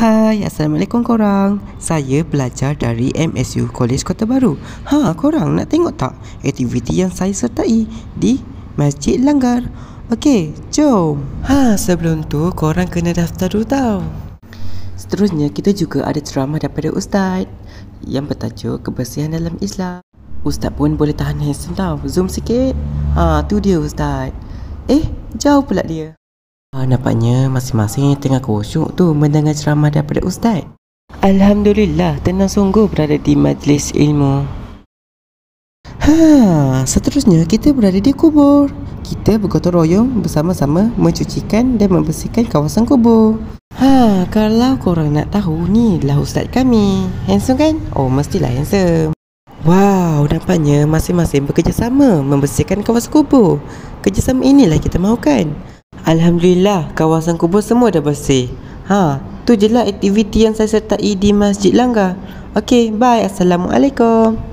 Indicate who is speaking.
Speaker 1: Hai, Assalamualaikum korang. Saya belajar dari MSU College Kota Baru. Ha, korang nak tengok tak aktiviti yang saya sertai di Masjid Langgar? Okey, jom. Ha, sebelum tu korang kena daftar dulu tau. Seterusnya, kita juga ada ceramah daripada Ustaz yang bertajuk Kebersihan dalam Islam. Ustaz pun boleh tahan handsome tau. Zoom sikit. Ha, tu dia Ustaz. Eh, jauh pula dia. Ah, nampaknya masing-masing tengah khusyuk tu mendengar ceramah daripada Ustaz. Alhamdulillah, tenang sungguh berada di majlis ilmu. Ha, seterusnya kita berada di kubur. Kita bergotong royong bersama-sama mencucikan dan membersihkan kawasan kubur. Ha, kalau korang nak tahu ni lah ustaz kami. Handsome kan? Oh, mestilah handsome. Wow, nampaknya masing-masing bekerjasama membersihkan kawasan kubur. Kerjasama inilah kita mahukan. Alhamdulillah, kawasan kubur semua dah bersih. Ha, tu je lah aktiviti yang saya sertai di Masjid Langgar. Okay, bye. Assalamualaikum.